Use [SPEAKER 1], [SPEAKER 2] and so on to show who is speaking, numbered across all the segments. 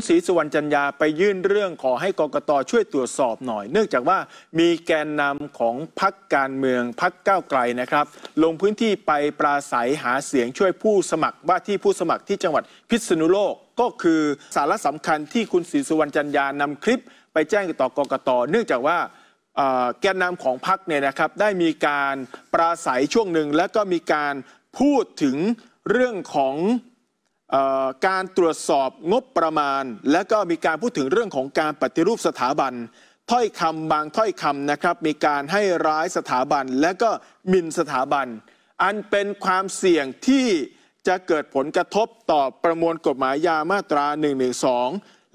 [SPEAKER 1] ณศรีสุวรรณจันยาไปยื่นเรื่องขอให้กกตช่วยตรวจสอบหน่อย เนื่องจากว่ามีแกนนำของพรรคการเมืองพรรคก้าวไกลนะครับ ลงพื้นที่ไปปราศัยหาเสียงช่วยผู้สมัครว่าที่ผู้สมัครที่จังหวัดพิษณุโลกก็คือสาระสำคัญที่คุณศรีสุวรรณจันยานำคลิปไปแจ้งต่อกกต เนื่องจากว่าแกนนำของพรรคเนี่ยนะครับ ได้มีการปราศัยช่วงหนึ่งและก็มีการพูดถึงเรื่องของการตรวจสอบงบประมาณ และก็มีการพูดถึงเรื่องของการปฏิรูปสถาบันถ้อยคำบางถ้อยคำนะครับมีการให้ร้ายสถาบันและก็หมิ่นสถาบัน อันเป็นความเสี่ยงที่จะเกิดผลกระทบต่อประมวลกฎหมายยามาตรา1นึ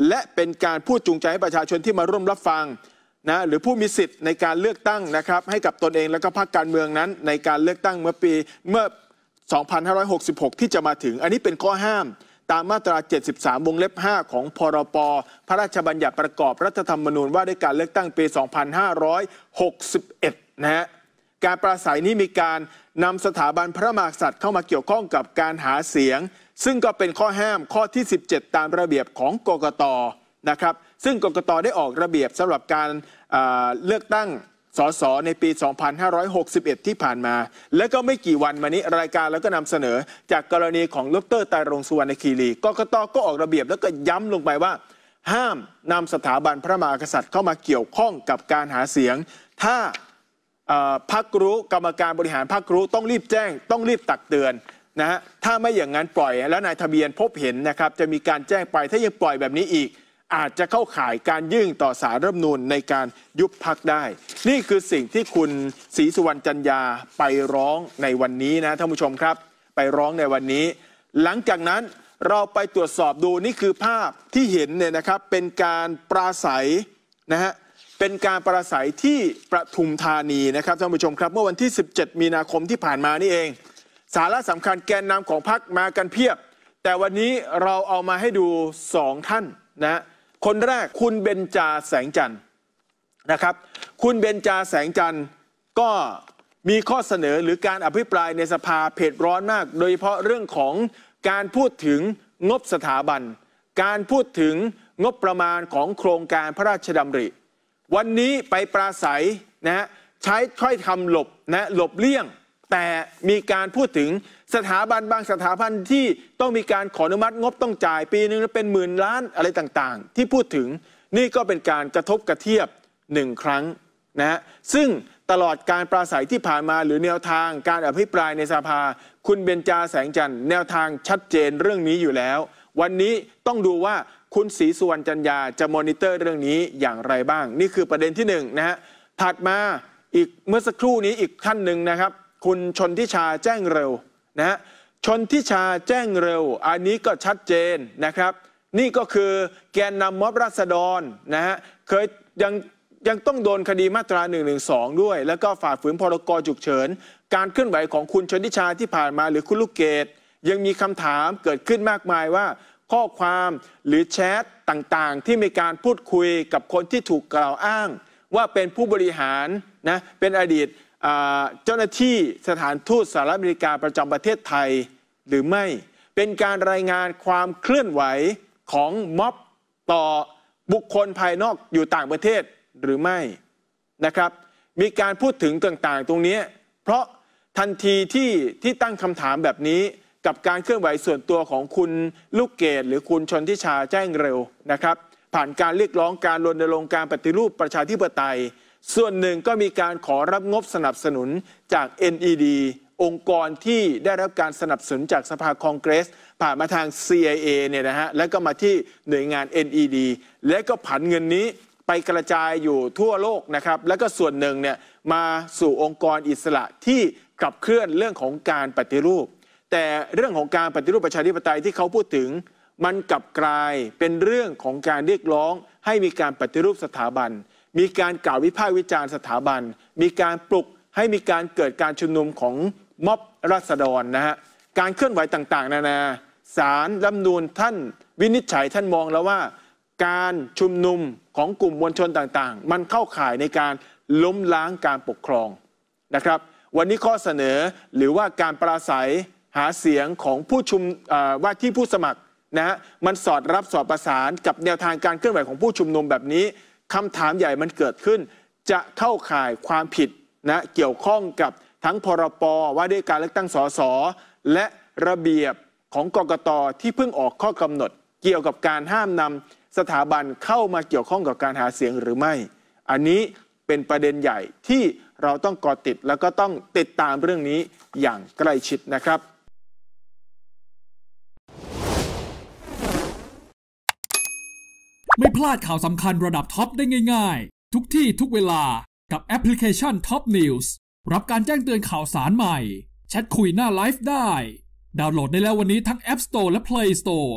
[SPEAKER 1] และเป็นการพูดจูงใจให้ประชาชนที่มาร่วมรับฟังนะหรือผู้มีสิทธิ์ในการเลือกตั้งนะครับให้กับตนเองและก็พรรคการเมืองนั้นในการเลือกตั้งเมื่อปีเมื่อ2566 ที่จะมาถึงอันนี้เป็นข้อห้าม ตามมาตรา 73วงเล็บ 5 ของพรปพระราชบัญญัติประกอบรัฐธรรมนูญว่าด้วยการเลือกตั้งปี 2561 นะฮะการปราศัยนี้มีการนำสถาบันพระมหากษัตริย์เข้ามาเกี่ยวข้องกับการหาเสียง ซึ่งก็เป็นข้อห้ามข้อที่ 17 ตามระเบียบของกกตนะครับซึ่งกกตได้ออกระเบียบสำหรับการเลือกตั้งสสในปี 2561 ที่ผ่านมา และก็ไม่กี่วันมานี้รายการแล้วก็นำเสนอ จากกรณีของลอรตารง สุวรรณคีรีกกตก็ออกระเบียบ แล้วก็ย้ำลงไปว่า ห้ามนำสถาบันพระมหากษัตริย์เข้ามาเกี่ยวข้องกับการหาเสียง ถ้าพักรู้กรรมการบริหารพักรู้ต้องรีบแจ้ง ต้องรีบตักเตือนนะฮะถ้าไม่อย่างนั้นปล่อยแล้วนายทะเบียนพบเห็นนะครับจะมีการแจ้งไปถ้ายังปล่อยแบบนี้อีกอาจจะเข้าข่ายการยื่นต่อสารรัฐนูลในการยุบพักได้ นี่คือสิ่งที่คุณศรีสุวรรณจันยาไปร้องในวันนี้นะท่านผู้ชมครับไปร้องในวันนี้ หลังจากนั้นเราไปตรวจสอบดูนี่คือภาพที่เห็นเนี่ยนะครับ เป็นการปราศัยนะฮะเป็นการปราศัยที่ประทุมธานีนะครับท่านผู้ชมครับ เมื่อวันที่ 17 มีนาคมที่ผ่านมานี่เอง สาระสำคัญแกนนำของพรรคมากันเพียบ แต่วันนี้เราเอามาให้ดู2ท่านนะคนแรกคุณเบญจาแสงจันทร์นะครับ คุณ เบญจาแสงจันทร์ก็มีข้อเสนอหรือการอภิปรายในสภาเผ็ดร้อนมาก โดยเฉพาะเรื่องของการพูดถึงงบสถาบัน การพูดถึงงบประมาณของโครงการพระราชดำริ วันนี้ไปปราศัยนะะใช้ถ้อยคำหลบนะหลบเลี่ยงแต่มีการพูดถึงสถาบันบางสถาบันที่ต้องมีการขออนุมัติงบต้องจ่ายปีนึง เป็นหมื่นล้านอะไรต่างๆ ที่พูดถึงนี่ก็เป็นการกระทบกระเทียบหนึ่งครั้งนะซึ่งตลอดการปราศัยที่ผ่านมาหรือแนวทางการอภิปรายในสภา คุณเบญจาแสงจันทร์แนวทางชัดเจนเรื่องนี้อยู่แล้ว วันนี้ต้องดูว่า คุณศรีสุวรรณจันยาจะมอนิเตอร์เรื่องนี้อย่างไรบ้าง นี่คือประเด็นที่1นนะฮะถัดมาอีกเมื่อสักครู่นี้อีกขั้นหนึ่งนะครับคุณชนทิชาแจ้งเร็วนะฮะชนทิชาแจ้งเร็ว อันนี้ก็ชัดเจนนะครับนี่ก็คือแกนนำม็อบราษฎรนะฮะเคยยังยังต้องโดนคดีมาตรา1นึด้วย แล้วก็ฝ่าฝืนพรกฉุกเฉิน การเคลื่อนไหวของคุณชนทิชาที่ผ่านมาหรือคุณลูกเกดยังมีคำถามเกิดขึ้นมากมายว่า ข้อความหรือแชทต่างๆ ที่มีการพูดคุยกับคนที่ถูกกล่าวอ้าง ว่าเป็นผู้บริหารนะเป็นอดีตเจ้าหน้าที่สถานทูตสหรัฐอเมริกาประจำประเทศไทย หรือไม่ เป็นการรายงานความเคลื่อนไหวของม็อบต่อบุคคลภายนอกอยู่ต่างประเทศหรือไม่นะครับมีการพูดถึงต่างๆตรงนี้เพราะทันทีที่ที่ตั้งคำถามแบบนี้กับการเคลื่อนไหวส่วนตัวของคุณลูกเกดหรือคุณชนทิชาแจ้งเร็วนะครับผ่านการเรียกร้องการรณรงค์การปฏิรูปประชาธิปไตยส่วนหนึ่งก็มีการขอรับงบสนับสนุนจาก NED องค์กรที่ได้รับการสนับสนุนจากสภาคองเกรสผ่านมาทาง CIA เนี่ยนะฮะแล้วก็มาที่หน่วยงาน NED และก็ผันเงินนี้ไปกระจายอยู่ทั่วโลกนะครับแล้วก็ส่วนหนึ่งเนี่ยมาสู่องค์กรอิสระที่กลับเคลื่อนเรื่องของการปฏิรูป แต่เรื่องของการปฏิรูปประชาธิปไตยที่เขาพูดถึง มันกลับกลายเป็นเรื่องของการเรียกร้อง ให้มีการปฏิรูปสถาบันมีการกล่าววิพากษ์วิจารณ์สถาบัน มีการปลุกให้มีการเกิดการชุมนุมของม็อบราษฎรนะฮะ การเคลื่อนไหวต่างๆ นานาสารรัฐนูนท่านวินิจฉัยท่านมองแล้วว่า การชุมนุมของกลุ่มมวลชนต่างๆ มันเข้าข่ายในการล้มล้างการปกครองนะครับ วันนี้ข้อเสนอหรือว่าการปราศัยหาเสียงของผู้ชุมว่าที่ผู้สมัครนะฮะ มันสอดรับสอดประสานกับแนวทางการเคลื่อนไหวของผู้ชุมนุมแบบนี้คำถามใหญ่มันเกิดขึ้น จะเข้าข่ายความผิดนะเกี่ยวข้องกับทั้งพรปว่าด้วยการเลือกตั้งสสและระเบียบของกกตที่เพิ่งออกข้อกำหนด เกี่ยวกับการห้ามนำสถาบันเข้ามาเกี่ยวข้องกับการหาเสียงหรือไม่ อันนี้เป็นประเด็นใหญ่ที่เราต้องกอติดแล้วก็ต้องติดตามเรื่องนี้อย่างใกล้ชิดนะครับไม่พลาดข่าวสำคัญระดับท็อปได้ง่ายๆ ทุกที่ทุกเวลากับแอปพลิเคชัน Top News รับการแจ้งเตือนข่าวสารใหม่ แชทคุยหน้าไลฟ์ได้ดาวน์โหลดได้แล้ววันนี้ทั้ง App Store และ Play Store